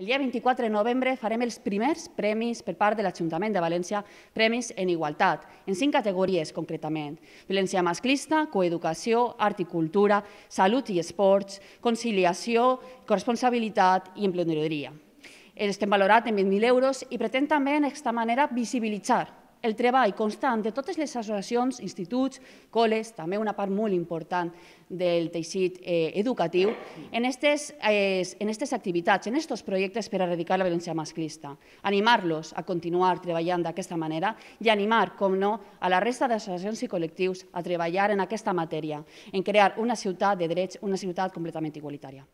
El dia 24 de novembre farem els primers premis per part de l'Ajuntament de València, premis en igualtat, en cinc categories concretament. Violència masclista, coeducació, art i cultura, salut i esports, conciliació, corresponsabilitat i emprenedoria. Estem valorats en 20.000 euros i pretén també, d'aquesta manera, visibilitzar el treball constant de totes les associacions, instituts, col·les, també una part molt important del teixit eh, educatiu, en aquestes eh, activitats, en aquests projectes per erradicar la violència masclista. Animar-los a continuar treballant d'aquesta manera i animar, com no, a la resta d'associacions i col·lectius a treballar en aquesta matèria, en crear una ciutat de drets, una ciutat completament igualitària.